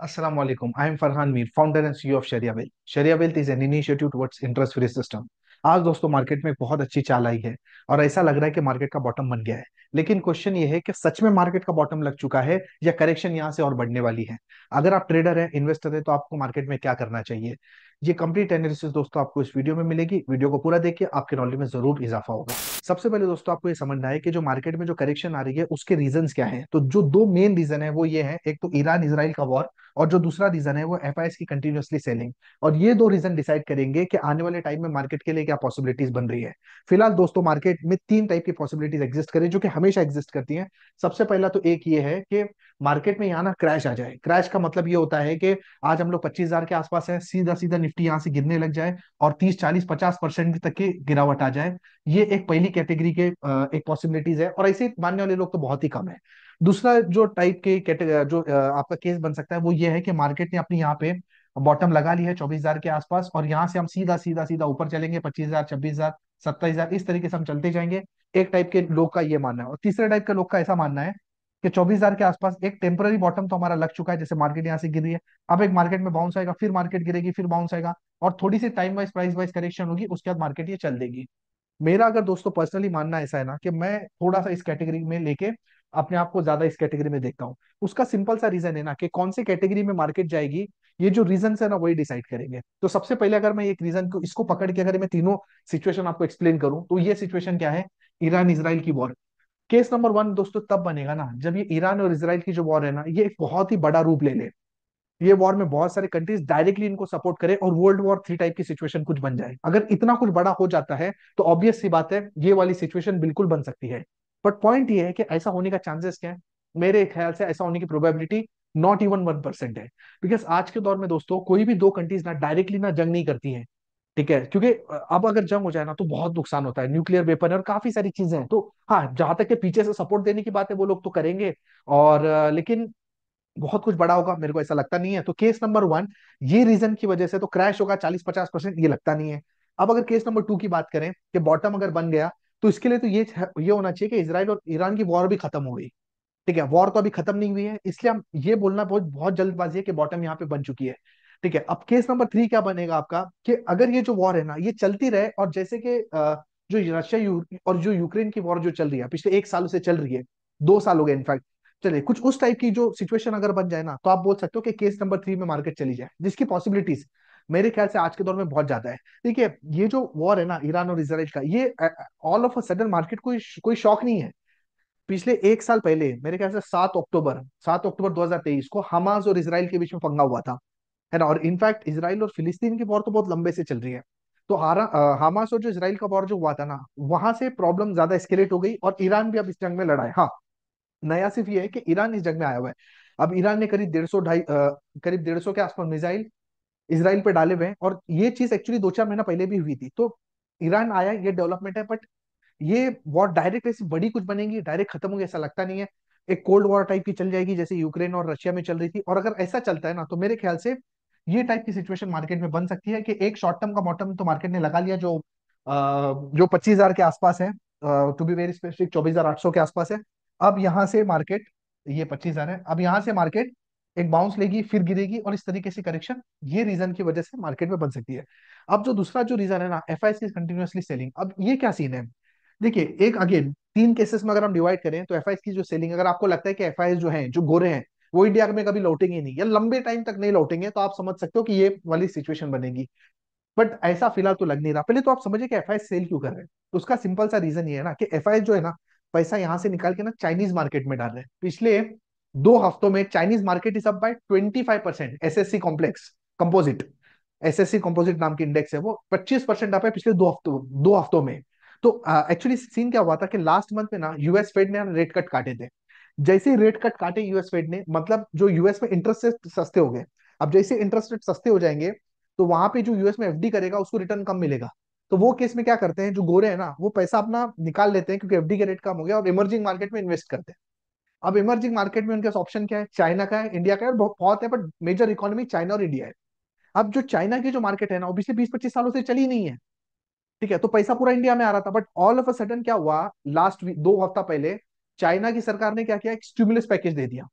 Assalamu alaikum. I am Farhan Mir, founder and CEO of Sharia Wealth. Sharia Wealth is an initiative towards interest free system. आज दोस्तों market में बहुत अच्छी चाल आई है और ऐसा लग रहा है कि मार्केट का बॉटम बन गया है लेकिन क्वेश्चन ये है कि सच में मार्केट का बॉटम लग चुका है या करेक्शन यहाँ से और बढ़ने वाली है अगर आप ट्रेडर हैं इन्वेस्टर हैं तो आपको मार्केट में क्या करना चाहिए ये कंप्लीट एनालिसिस दोस्तों आपको इस वीडियो में मिलेगी वीडियो को पूरा देखिए आपके नॉलेज में जरूर इजाफा होगा सबसे पहले दोस्तों आपको ये समझना है कि जो मार्केट में जो करेक्शन आ रही है उसके रीजन क्या है तो जो दो मेन रीजन है वो ये है एक तो ईरान इसराइल का वॉर और जो दूसरा रीजन है वो एफ की कंटिन्यूसली सेलिंग और ये दो रीजन डिसाइड करेंगे कि आने वाले टाइम में मार्केट के लिए क्या पॉसिबिलिटीज बन रही है फिलहाल दोस्तों मार्केट में तीन टाइप की पॉसिबिलिटीज एग्जिस्ट करें जो कि हमें हमेशा एग्जिस्ट करती हैं सबसे पहला तो एक ये है कि मार्केट में यहाँ ना क्रैश आ जाए क्रैश का मतलब ये होता है कि आज हम लोग पच्चीस हजार के आसपास है सीधा सीधा निफ्टी यहाँ से गिरने लग जाए और तीस चालीस पचास परसेंट तक की गिरावट आ जाए ये एक पहली कैटेगरी के एक पॉसिबिलिटीज है और ऐसे मानने वाले लोग तो बहुत ही कम है दूसरा जो टाइप के जो आपका केस बन सकता है वो ये है कि मार्केट ने अपनी यहाँ पे बॉटम लगा ली है चौबीस हजार के आसपास और यहाँ से हम सीधा सीधा सीधा ऊपर चलेंगे पच्चीस हजार छब्बीस हजार सत्ताईस हजार इस तरीके से हम चलते जाएंगे एक टाइप के लोग का ये मानना है और तीसरे टाइप के लोग का ऐसा मानना है कि चौबीस हजार के आसपास एक टेम्पररी बॉटम तो हमारा लग चुका है जैसे मार्केट यहाँ से गिरी है अब एक मार्केट में बाउंस आएगा फिर मार्केट गिरेगी फिर बाउंस आएगा और थोड़ी सी time wise price wise correction होगी उसके बाद मार्केट ये चल देगी मेरा अगर दोस्तों पर्सनली मानना ऐसा है ना कि मैं थोड़ा सा इस कैटेगरी में लेके अपने आप को ज्यादा इस कैटेगरी में देखता हूँ उसका सिंपल सा रीजन है ना कि कौन से कैटेगरी में मार्केट जाएगी ये जो रीजन है ना वही डिसाइड करेंगे तो सबसे पहले अगर मैं एक रीजन को इसको पकड़ के अगर मैं तीनों सिचुएशन आपको एक्सप्लेन करूँ तो ये सिचुएशन क्या है ईरान इसराइल की वॉर केस नंबर वन दोस्तों तब बनेगा ना जब ये ईरान और इसराइल की जो वॉर है ना ये एक बहुत ही बड़ा रूप ले ले ये वॉर में बहुत सारे कंट्रीज डायरेक्टली इनको सपोर्ट करे और वर्ल्ड वॉर थ्री टाइप की सिचुएशन कुछ बन जाए अगर इतना कुछ बड़ा हो जाता है तो ऑब्वियस सी बात है ये वाली सिचुएशन बिल्कुल बन सकती है बट पॉइंट ये है कि ऐसा होने का चांसेस क्या है मेरे ख्याल से ऐसा होने की probability not even one percent है बिकॉज आज के दौर में दोस्तों कोई भी दो कंट्रीज ना डायरेक्टली ना जंग नहीं करती है ठीक है क्योंकि अब अगर जंग हो जाए ना तो बहुत नुकसान होता है न्यूक्लियर वेपन और काफी सारी चीजें हैं तो हाँ जहां तक के पीछे से सपोर्ट देने की बात है वो लोग तो करेंगे और लेकिन बहुत कुछ बड़ा होगा मेरे को ऐसा लगता नहीं है तो केस नंबर वन ये रीजन की वजह से तो क्रैश होगा चालीस पचास परसेंट ये लगता नहीं है अब अगर केस नंबर टू की बात करें कि बॉटम अगर बन गया तो इसके लिए तो ये ये होना चाहिए कि इसराइल और ईरान की वॉर भी खत्म हो गई ठीक है वॉर तो अभी खत्म नहीं हुई है इसलिए हम ये बोलना बहुत बहुत जल्दबाजी है कि बॉटम यहाँ पे बन चुकी है ठीक है अब केस नंबर थ्री क्या बनेगा आपका कि अगर ये जो वॉर है ना ये चलती रहे और जैसे कि जो रशिया और जो यूक्रेन की वॉर जो चल रही है पिछले एक साल से चल रही है दो साल हो गए इनफैक्ट चलिए कुछ उस टाइप की जो सिचुएशन अगर बन जाए ना तो आप बोल सकते हो कि केस नंबर थ्री में मार्केट चली जाए जिसकी पॉसिबिलिटीज मेरे ख्याल से आज के दौर में बहुत ज्यादा है ठीक है ये जो वॉर है ना ईरान और इसराइल का ये all of a sudden market कोई कोई शौक नहीं है पिछले एक साल पहले मेरे ख्याल से सात अक्टूबर सात अक्टूबर 2023 को हमास और इसराइल के बीच में पंगा हुआ था है ना और इनफैक्ट इसराइल और फिलिस्तीन की वॉर तो बहुत लंबे से चल रही है तो हमास और जो इसराइल का वॉर जो हुआ था ना वहां से प्रॉब्लम ज्यादा स्केलेट हो गई और ईरान भी अब इस जंग में लड़ा है हाँ नया सिर्फ ये है कि ईरान इस जंग में आया हुआ है अब ईरान ने करीब डेढ़ सौ ढाई करीब डेढ़ सौ के आसपास मिसाइल इसराइल पे डाले हुए हैं और ये चीज एक्चुअली दो चार महीना पहले भी हुई थी तो ईरान आया ये डेवलपमेंट है बट ये वॉर डायरेक्ट ऐसी बड़ी कुछ बनेगी डायरेक्ट खत्म होगी ऐसा लगता नहीं है एक कोल्ड वॉर टाइप की चल जाएगी जैसे यूक्रेन और रशिया में चल रही थी और अगर ऐसा चलता है ना तो मेरे ख्याल से ये टाइप की सिचुएशन मार्केट में बन सकती है कि एक शॉर्ट टर्म का मॉटर्म तो मार्केट ने लगा लिया जो आ, जो पच्चीस हजार के आसपास है टू बी वेरी स्पेसिफिक चौबीस हजार आठ सौ के आसपास है अब यहाँ से मार्केट ये पच्चीस हजार है अब यहाँ से मार्केट एक बाउंस लेगी फिर गिरेगी और इस तरीके से करेक्शन ये रीजन की वजह से मार्केट में बन सकती है अब जो दूसरा जो रीजन है ना एफ आई कंटिन्यूसली सेलिंग अब ये क्या सीन है देखिए एक अगेन तीन केसेस में अगर हम डिवाइड करें तो एफ की जो सेलिंग अगर आपको लगता है कि एफ जो है जो गोरे हैं वो इंडिया में कभी लौटेंगे नहीं या लंबे टाइम तक नहीं लौटेंगे तो आप समझ सकते हो कि ये वाली सिचुएशन बनेगी बट ऐसा फिलहाल तो लग नहीं रहा पहले तो आप समझे कि एफ सेल क्यों कर रहे हैं तो उसका सिंपल सा रीजन ये है ना कि एफ जो है ना पैसा यहाँ से निकाल के ना चाइनीज मार्केट में डाल रहे हैं पिछले तो दो हफ्तों में Chinese market is up by 25 percent S S C complex composite S S C composite नाम की इंडेक्स है वो 25 परसेंट आप है पिछले दो हफ्तों दो हफ्तों में तो एक्चुअली uh, सीन क्या हुआ था कि लास्ट मंथ में ना यूएस फेड ने रेट कट काटे थे जैसे ही रेट कट काटे यूएस फेड ने मतलब जो यूएस में इंटरेस्ट रेट सस्ते हो गए अब जैसे इंटरेस्ट रेट सस्ते हो जाएंगे तो वहां पे जो यूएस में एफडी करेगा उसको रिटर्न कम मिलेगा तो वो केस में क्या करते हैं जो गोरे है ना वो पैसा अपना निकाल लेते हैं क्योंकि एफडी के रेट कम हो गया और इमर्जिंग मार्केट में इन्वेस्ट करते हैं अब इमर्जिंग मार्केट में उनके पास ऑप्शन क्या है चाइना का है इंडिया का है बहुत है बट मेजर इकोनॉमी चाइना और इंडिया है अब जो चाइना की जो मार्केट है ना वो पिछले बीस पच्चीस सालों से चली नहीं है ठीक है तो पैसा पूरा इंडिया में आ रहा था but all of a sudden क्या हुआ लास्ट दो हफ्ता पहले चाइना की सरकार ने क्या किया एक स्टिमुलस पैकेज दे दिया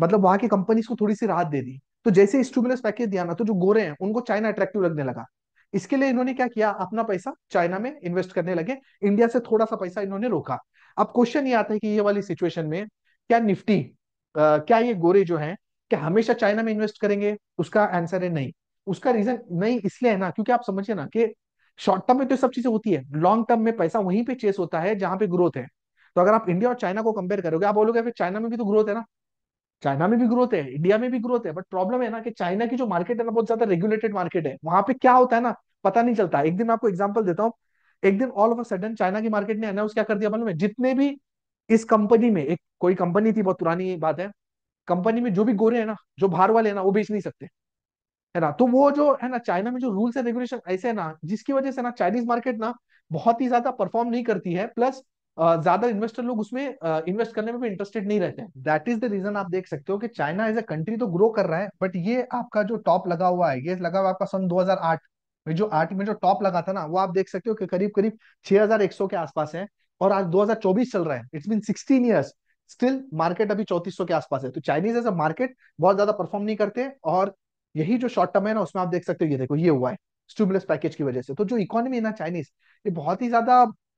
मतलब वहां की कंपनीज को थोड़ी सी राहत दे दी तो जैसे स्टिमुलस पैकेज दिया ना तो जो गोरे हैं उनको चाइना अट्रैक्टिव लगने लगा इसके लिए इन्होंने क्या किया अपना पैसा चाइना में इन्वेस्ट करने लगे इंडिया से थोड़ा सा पैसा इन्होंने रोका अब क्वेश्चन ये आता है कि ये वाली सिचुएशन में क्या निफ्टी आ, क्या ये गोरे जो है क्या हमेशा चाइना में इन्वेस्ट करेंगे उसका आंसर है नहीं उसका रीजन नहीं इसलिए है ना क्योंकि आप समझिए ना कि शॉर्ट टर्म में तो सब चीजें होती है लॉन्ग टर्म में पैसा वहीं पे चेस होता है जहां पे ग्रोथ है तो अगर आप इंडिया और चाइना को कंपेयर करोगे आप बोलोगे फिर चाइना में भी तो ग्रोथ है ना चाइना में भी ग्रोथ है इंडिया में भी ग्रोथ है बट प्रॉब्लम है ना कि चाइना की जो मार्केट है ना बहुत ज्यादा रेगुलेटेड मार्केट है वहां पे क्या होता है ना पता नहीं चलता एक दिन मैं आपको एग्जाम्पल देता हूँ एक दिन all of a sudden China की मार्केट ने अनाउंस क्या कर दिया मालूम है जितने भी इस कंपनी में एक कोई कंपनी थी बहुत पुरानी बात है कंपनी में जो भी गोरे है ना जो बाहर वाले है ना वो बेच नहीं सकते है ना तो वो जो है ना चाइना में जो रूल्स एंड रेगुलेशन ऐसे है ना जिसकी वजह से ना चाइनीज मार्केट ना बहुत ही ज्यादा परफॉर्म नहीं करती है प्लस ज्यादा इन्वेस्टर लोग उसमें इन्वेस्ट करने में भी इंटरेस्टेड नहीं रहते हैं दैट इज द रीजन आप देख सकते हो कि चाइना एज ए कंट्री तो ग्रो कर रहा है बट ये आपका जो टॉप लगा हुआ है ये लगा हुआ आपका सन 2008 में जो आठ में जो टॉप लगा था ना वो आप देख सकते हो कि करीब करीब 6100 के आसपास है और आज 2024 चल रहा है it's been 16 years still market अभी चौतीस के आसपास है तो चाइनीज एज अ मार्केट बहुत ज्यादा परफॉर्म नहीं करते और यही जो शॉर्ट टर्म है ना उसमें आप देख सकते हो ये देखो ये हुआ है स्टूबलेस पैकेज की वजह से तो जो इकोनॉमी है ना चाइनीज ये बहुत ही ज्यादा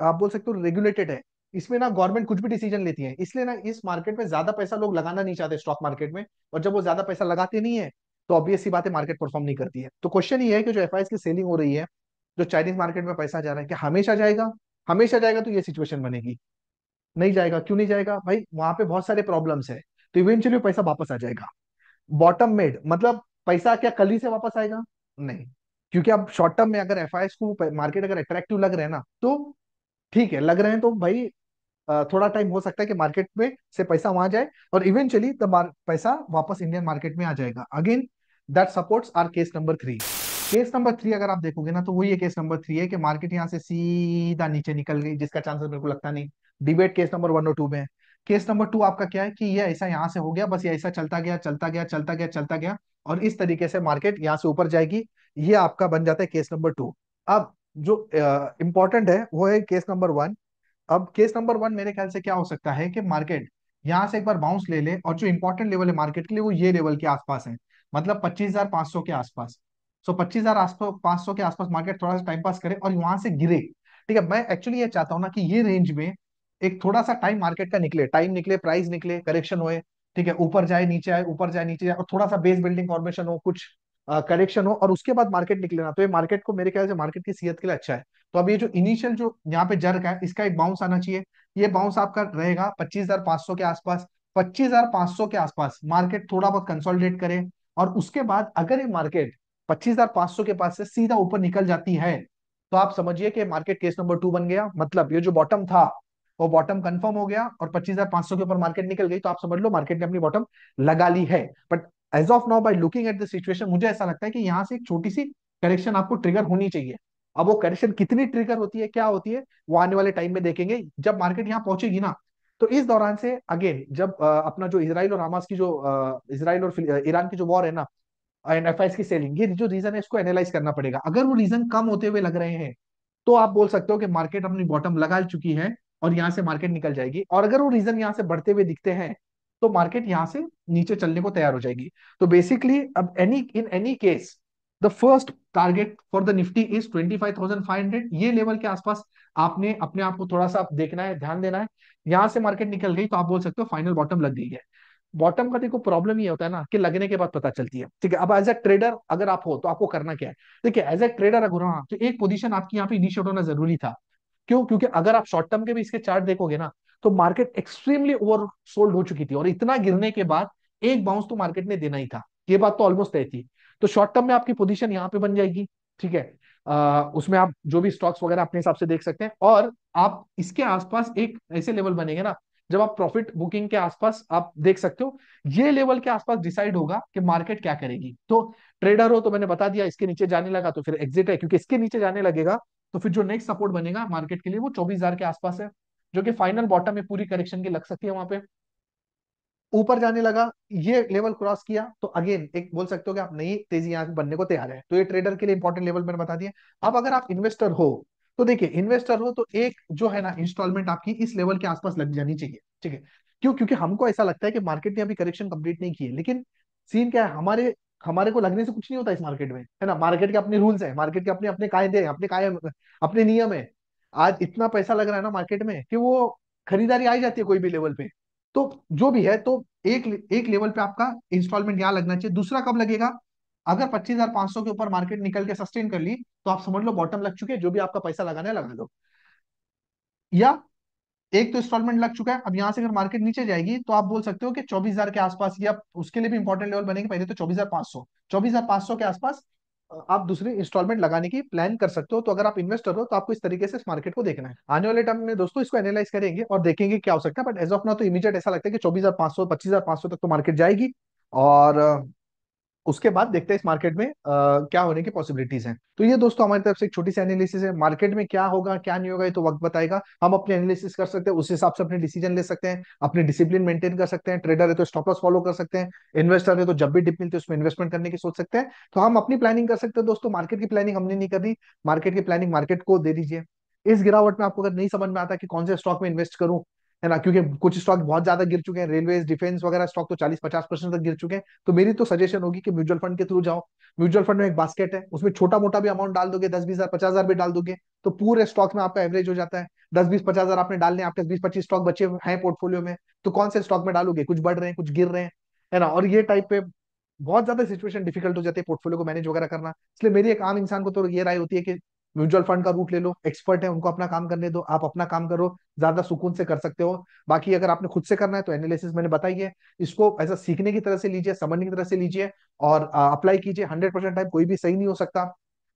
आप बोल सकते हो रेगुलेटेड है इसमें ना गवर्नमेंट कुछ भी डिसीजन लेती है इसलिए ना इस मार्केट में ज्यादा पैसा लोग लगाना नहीं चाहते स्टॉक मार्केट में और जब वो ज्यादा पैसा लगाते नहीं है तो ऑब्वियस बातें बात है मार्केट परफॉर्म नहीं करती है तो क्वेश्चन ये है कि जो एफ की सेलिंग हो रही है जो चाइनीज मार्केट में पैसा जा रहा है क्या हमेशा जाएगा हमेशा जाएगा तो ये सिचुएशन बनेगी नहीं जाएगा क्यों नहीं जाएगा भाई वहां पे बहुत सारे प्रॉब्लम्स है तो इवेंचुअली पैसा वापस आ जाएगा बॉटम मेड मतलब पैसा क्या कल ही से वापस आएगा नहीं क्योंकि आप शॉर्ट टर्म में अगर एफ को मार्केट अगर अट्रैक्टिव लग रहे हैं ना तो ठीक है लग रहे हैं तो भाई थोड़ा टाइम हो सकता है कि मार्केट में से पैसा वहां जाए और इवेंचुअली पैसा वापस इंडियन मार्केट में आ जाएगा again that supports are case number three case number three अगर आप देखोगे ना तो वही केस नंबर थ्री है कि मार्केट यहाँ से सीधा नीचे निकल गई जिसका चांसेस मेरे को लगता नहीं डिबेट केस नंबर वन और टू में केस नंबर टू आपका क्या है कि ये ऐसा यहाँ से हो गया बस ये ऐसा चलता गया चलता गया चलता गया चलता गया और इस तरीके से मार्केट यहाँ से ऊपर जाएगी ये आपका बन जाता है केस नंबर टू अब जो इम्पोर्टेंट है वो है केस नंबर वन अब केस नंबर वन मेरे ख्याल से क्या हो सकता है कि मार्केट यहाँ से एक बार बाउंस ले ले और जो इंपॉर्टेंट लेवल है मार्केट के लिए वो ये लेवल के आसपास है मतलब 25,500 के आसपास सो पच्चीस हजार आसपास पांच सौ के आसपास मार्केट थोड़ा सा टाइम पास करे और वहां से गिरे ठीक है मैं एक्चुअली ये चाहता हूँ ना कि ये रेंज में एक थोड़ा सा टाइम मार्केट का निकले टाइम निकले प्राइस निकले करेक्शन हुए ठीक है ऊपर जाए नीचे आए ऊपर जाए नीचे जाए और थोड़ा सा बेस बिल्डिंग फॉर्मेशन हो कुछ करेक्शन हो और उसके बाद मार्केट निकले ना तो ये मार्केट को मेरे ख्याल से मार्केट की सेहत के लिए अच्छा है तो अब ये जो इनिशियल जो यहाँ पे जर्क है इसका एक बाउंस आना चाहिए ये बाउंस आपका रहेगा पच्चीस हजार पांच सौ के आसपास पच्चीस हजार पांच सौ के आसपास मार्केट थोड़ा बहुत कंसोलिडेट करे और उसके बाद अगर ये मार्केट पच्चीस के पास से सीधा ऊपर निकल जाती है तो आप समझिए कि मार्केट केस नंबर टू बन गया मतलब ये जो बॉटम था वो बॉटम कंफर्म हो गया और 25,500 के ऊपर मार्केट निकल गई तो आप समझ लो मार्केट ने अपनी बॉटम लगा ली है but as of now by looking at the situation मुझे ऐसा लगता है कि यहाँ से एक छोटी सी करेक्शन आपको ट्रिगर होनी चाहिए अब वो करेक्शन कितनी ट्रिगर होती है क्या होती है वो आने वाले टाइम में देखेंगे जब मार्केट यहाँ पहुंचेगी ना तो इस दौरान से अगेन जब अपना जो इसराइल और हमास की जो इसराइल और ईरान की जो वॉर है ना एनएफआईस की सेलिंग ये जो रीजन है इसको एनालाइज करना पड़ेगा अगर वो रीजन कम होते हुए लग रहे हैं तो आप बोल सकते हो कि मार्केट अपनी बॉटम लगा चुकी है और यहाँ से मार्केट निकल जाएगी और अगर वो रीजन यहाँ से बढ़ते हुए दिखते हैं तो मार्केट यहाँ से नीचे चलने को तैयार हो जाएगी तो बेसिकली अब any in any case the first target for the Nifty is hundred ये लेवल के आसपास आपने अपने आप को थोड़ा सा देखना है ध्यान देना है यहां से मार्केट निकल गई तो आप बोल सकते हो फाइनल बॉटम लग गई है बॉटम का देखो प्रॉब्लम ये होता है ना कि लगने के बाद पता चलती है ठीक है अब एज ए ट्रेडर अगर आप हो तो आपको करना क्या है देखिए एज ए ट्रेडर अगर हाँ तो एक पोजीशन आपकी यहाँ पे इनिशिएट होना जरूरी था क्यों क्योंकि अगर आप शॉर्ट टर्म के भी इसके चार्ट देखोगे ना तो मार्केट एक्सट्रीमली ओवर सोल्ड हो चुकी थी और इतना गिरने के बाद एक बाउंस तो मार्केट ने देना ही था ये बात तो ऑलमोस्ट तय थी तो शॉर्ट टर्म में आपकी पोजीशन यहाँ पे बन जाएगी ठीक है उसमें आप जो भी स्टॉक्स वगैरह अपने हिसाब से देख सकते हैं और आप इसके आसपास एक ऐसे लेवल बनेंगे ना जब आप प्रॉफिट बुकिंग के आसपास आप देख सकते हो ये लेवल के आसपास डिसाइड होगा कि मार्केट क्या करेगी तो ट्रेडर हो तो मैंने बता दिया इसके नीचे जाने लगा तो फिर एग्जिट है क्योंकि इसके नीचे जाने लगेगा तो फिर जो नेक्स्ट सपोर्ट बनेगा मार्केट के लिए वो चौबीस के आसपास है जो कि फाइनल बॉटम में पूरी करेक्शन की लग सकती है वहां पे ऊपर जाने लगा ये लेवल क्रॉस किया तो अगेन एक बोल सकते हो कि आप नई तेजी यहाँ बनने को तैयार है तो ये ट्रेडर के लिए इंपॉर्टेंट लेवल मैंने बता दिया अब अगर आप इन्वेस्टर हो तो देखिए इन्वेस्टर हो तो एक जो है ना इंस्टॉलमेंट आपकी इस लेवल के आसपास लग जानी चाहिए ठीक है क्यों क्योंकि हमको ऐसा लगता है कि मार्केट ने अभी करेक्शन कंप्लीट नहीं की है लेकिन सीन क्या है हमारे हमारे को लगने से कुछ नहीं होता इस मार्केट में है ना मार्केट के अपने रूल्स है मार्केट के अपने अपने कायदे हैं अपने काय अपने नियम है आज इतना पैसा लग रहा है ना मार्केट में कि वो खरीदारी आ जाती है कोई भी लेवल पे तो जो भी है तो एक एक लेवल पे आपका इंस्टॉलमेंट यहाँ लगना चाहिए दूसरा कब लगेगा अगर 25,500 के ऊपर मार्केट निकल के सस्टेन कर ली तो आप समझ लो बॉटम लग चुके जो भी आपका पैसा लगाने लगा दो या एक तो इंस्टॉलमेंट लग चुका है अब यहां से अगर मार्केट नीचे जाएगी तो आप बोल सकते हो कि 24,000 के आसपास या उसके लिए भी इंपॉर्टेंट लेवल बनेगी पहले तो 24,500 24,500 के आसपास आप दूसरे इंस्टॉलमेंट लगाने की प्लान कर सकते हो तो अगर आप इन्वेस्टर हो तो आपको इस तरीके से इस मार्केट को देखना है आने वाले टाइम में दोस्तों इसको एनालाइज करेंगे और देखेंगे क्या हो सकता है बट एज ऑफ ना तो इमीडिएट ऐसा लगता है कि चौबीस हजार पांच सौ पच्चीस हजार पांच सौ तक तो मार्केट जाएगी और उसके बाद देखते हैं इस मार्केट में आ, क्या होने की पॉसिबिलिटीज हैं तो ये दोस्तों हमारी तरफ से एक छोटी सी एनालिसिस है मार्केट में क्या होगा क्या नहीं होगा ये तो वक्त बताएगा हम अपने एनालिसिस कर सकते हैं उस हिसाब से अपने डिसीजन ले सकते हैं अपने डिसिप्लिन मेंटेन कर सकते हैं ट्रेडर है तो स्टॉप लॉस फॉलो कर सकते हैं इन्वेस्टर है तो जब भी डिप मिलते उसमें इन्वेस्टमेंट करने की सोच सकते हैं तो हम अपनी प्लानिंग कर सकते हैं दोस्तों मार्केट की प्लानिंग हमने नहीं करनी मार्केट की प्लानिंग मार्केट को दे दीजिए इस गिरावट में आपको अगर नहीं समझ में आता कि कौन से स्टॉक में इन्वेस्ट करूं है ना क्योंकि कुछ स्टॉक बहुत ज्यादा गिर चुके हैं रेलवे डिफेंस वगैरह स्टॉक तो चालीस पचास परसेंट तक गिर चुके हैं तो मेरी तो सजेशन होगी कि म्यूचुअल फंड के थ्रू जाओ म्यूचुअल फंड में एक बास्केट है उसमें छोटा मोटा भी अमाउंट डाल दोगे दस बीस हजार पचास हजार भी डाल दोगे तो पूरे स्टॉक में आपका एवरेज हो जाता है दस बीस पचास हजार आपने डालने आपके बीस पच्चीस स्टॉक बचे हैं पोर्टफोलियो में तो कौन से स्टॉक में डालोगे कुछ बढ़ रहे हैं कुछ गिर रहे हैं है ना और ये टाइप पे बहुत ज्यादा सिचुएशन डिफिकल्ट हो जाती है पोर्टफोलियो को मैनेज वगैरह करना इसलिए मेरी एक आम इंसान को तो ये राय होती है कि म्यूचुअल फंड का रूट ले लो एक्सपर्ट है उनको अपना काम करने दो आप अपना काम करो ज्यादा सुकून से कर सकते हो बाकी अगर आपने खुद से करना है तो एनालिसिस मैंने बताई है इसको ऐसा सीखने की तरह से लीजिए समझने की तरह से लीजिए और अप्लाई कीजिए हंड्रेड परसेंट टाइम कोई भी सही नहीं हो सकता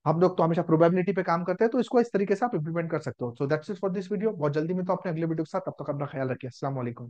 हम लोग तो हमेशा प्रोबेबिलिटी पे काम करते हैं तो इसको इस तरीके से आप इंप्लीमेंट कर सकते हो so that's it for this video बहुत जल्दी में तो अपने अगले वीडियो के साथ तब तक अपना ख्याल रखिए असला